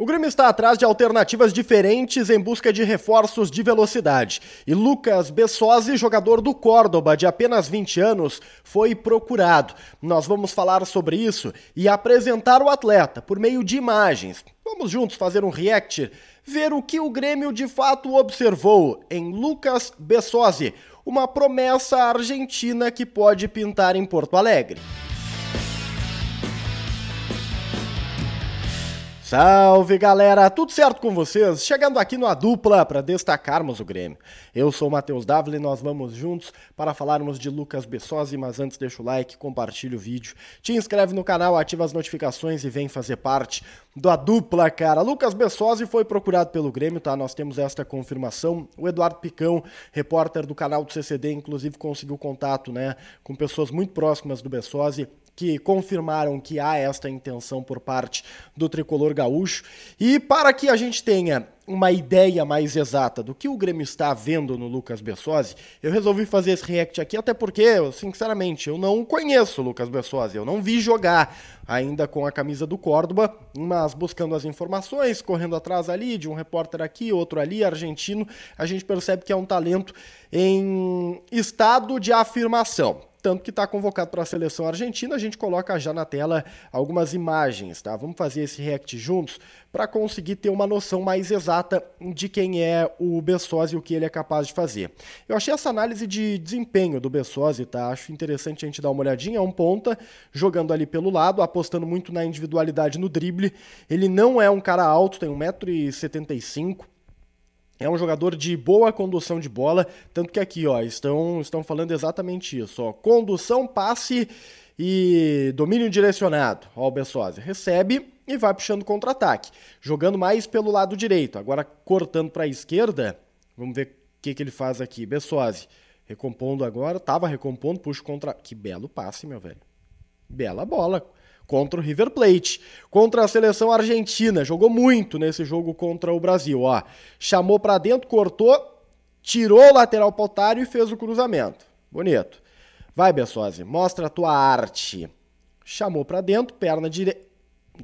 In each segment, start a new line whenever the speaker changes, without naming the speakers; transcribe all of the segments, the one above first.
O Grêmio está atrás de alternativas diferentes em busca de reforços de velocidade. E Lucas Bessosi, jogador do Córdoba de apenas 20 anos, foi procurado. Nós vamos falar sobre isso e apresentar o atleta por meio de imagens. Vamos juntos fazer um react, ver o que o Grêmio de fato observou em Lucas Bessosi, uma promessa argentina que pode pintar em Porto Alegre. Salve galera, tudo certo com vocês? Chegando aqui no A Dupla para destacarmos o Grêmio. Eu sou o Matheus Dávila e nós vamos juntos para falarmos de Lucas Bessosi, mas antes deixa o like, compartilha o vídeo, te inscreve no canal, ativa as notificações e vem fazer parte do A Dupla, cara. Lucas Bessosi foi procurado pelo Grêmio, tá? Nós temos esta confirmação. O Eduardo Picão, repórter do canal do CCD, inclusive conseguiu contato, né, com pessoas muito próximas do Bessosi que confirmaram que há esta intenção por parte do tricolor gaúcho. E para que a gente tenha uma ideia mais exata do que o Grêmio está vendo no Lucas Bessosi, eu resolvi fazer esse react aqui, até porque, sinceramente, eu não conheço o Lucas Bessosi, eu não vi jogar ainda com a camisa do Córdoba, mas buscando as informações, correndo atrás ali de um repórter aqui, outro ali, argentino, a gente percebe que é um talento em estado de afirmação tanto que está convocado para a seleção argentina. A gente coloca já na tela algumas imagens, tá? Vamos fazer esse react juntos para conseguir ter uma noção mais exata de quem é o Bessosi e o que ele é capaz de fazer. Eu achei essa análise de desempenho do Bessosi, tá? Acho interessante a gente dar uma olhadinha. É um ponta jogando ali pelo lado, apostando muito na individualidade no drible. Ele não é um cara alto, tem 1,75m é um jogador de boa condução de bola, tanto que aqui ó, estão, estão falando exatamente isso. Ó, condução, passe e domínio direcionado. Ó, o Bessosi recebe e vai puxando contra-ataque, jogando mais pelo lado direito. Agora cortando para a esquerda, vamos ver o que, que ele faz aqui. Bessosi recompondo agora, estava recompondo, puxa contra. Que belo passe, meu velho. Bela bola contra o River Plate. Contra a seleção argentina, jogou muito nesse jogo contra o Brasil. Ó, chamou para dentro, cortou, tirou o lateral pautário e fez o cruzamento. Bonito. Vai, Bessose, mostra a tua arte. Chamou para dentro, perna direita.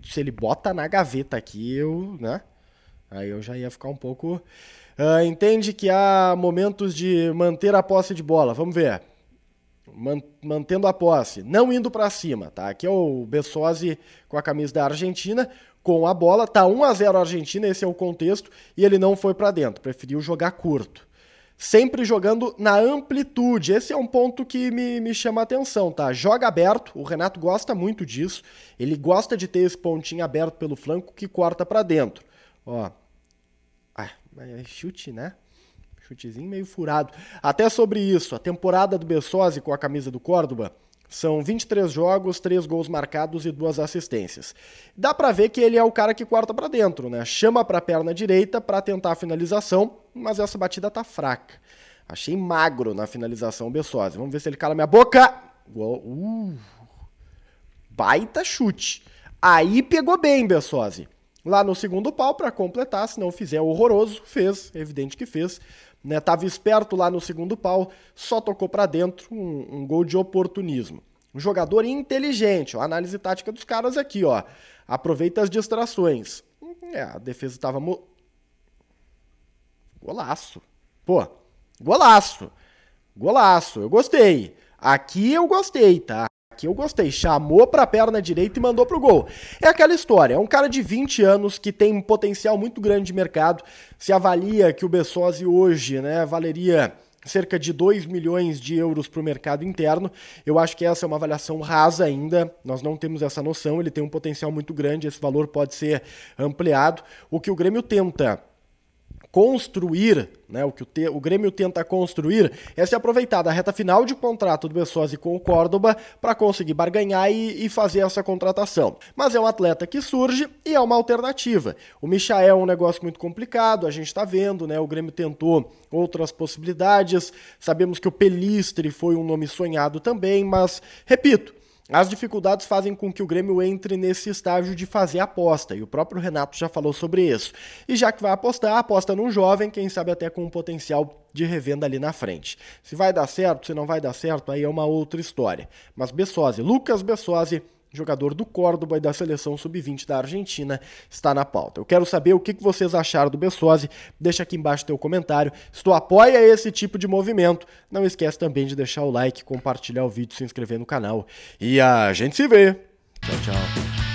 Se ele bota na gaveta aqui, eu, né? Aí eu já ia ficar um pouco. Uh, entende que há momentos de manter a posse de bola. Vamos ver mantendo a posse, não indo para cima, tá? Aqui é o Bessosi com a camisa da Argentina, com a bola, tá 1 a 0 a Argentina, esse é o contexto, e ele não foi para dentro, preferiu jogar curto. Sempre jogando na amplitude, esse é um ponto que me, me chama a atenção, tá? Joga aberto, o Renato gosta muito disso, ele gosta de ter esse pontinho aberto pelo flanco que corta para dentro. Ó, ah, é chute, né? chutezinho meio furado. Até sobre isso, a temporada do Bessosi com a camisa do Córdoba são 23 jogos, 3 gols marcados e 2 assistências. Dá para ver que ele é o cara que corta para dentro, né? Chama para a perna direita para tentar a finalização, mas essa batida tá fraca. Achei magro na finalização o Bessosi. Vamos ver se ele cala minha boca. Uh, baita chute. Aí pegou bem Bessosi lá no segundo pau para completar, se não fizer horroroso, fez, evidente que fez né? Tava esperto lá no segundo pau, só tocou para dentro, um, um, gol de oportunismo. Um jogador inteligente, ó, a análise tática dos caras aqui, ó. Aproveita as distrações. É, a defesa tava mo... golaço. Pô, golaço. Golaço. Eu gostei. Aqui eu gostei, tá? que eu gostei. Chamou para a perna direita e mandou pro gol. É aquela história. É um cara de 20 anos que tem um potencial muito grande de mercado. Se avalia que o Bessosi hoje, né, valeria cerca de 2 milhões de euros para o mercado interno. Eu acho que essa é uma avaliação rasa ainda, nós não temos essa noção, ele tem um potencial muito grande, esse valor pode ser ampliado. O que o Grêmio tenta construir, né, o que o, te, o, Grêmio tenta construir, é se aproveitar da reta final de contrato do Bessosi com o Córdoba para conseguir barganhar e, e, fazer essa contratação. Mas é um atleta que surge e é uma alternativa. O Michael é um negócio muito complicado, a gente está vendo, né, o Grêmio tentou outras possibilidades, sabemos que o Pelistre foi um nome sonhado também, mas, repito, as dificuldades fazem com que o Grêmio entre nesse estágio de fazer aposta, e o próprio Renato já falou sobre isso. E já que vai apostar, aposta num jovem, quem sabe até com um potencial de revenda ali na frente. Se vai dar certo, se não vai dar certo, aí é uma outra história. Mas Bessosi, Lucas Bessosi jogador do Córdoba e da seleção sub-20 da Argentina, está na pauta. Eu quero saber o que vocês acharam do Bessose, deixa aqui embaixo teu comentário. Se tu apoia esse tipo de movimento, não esquece também de deixar o like, compartilhar o vídeo, se inscrever no canal. E a gente se vê! Tchau, tchau!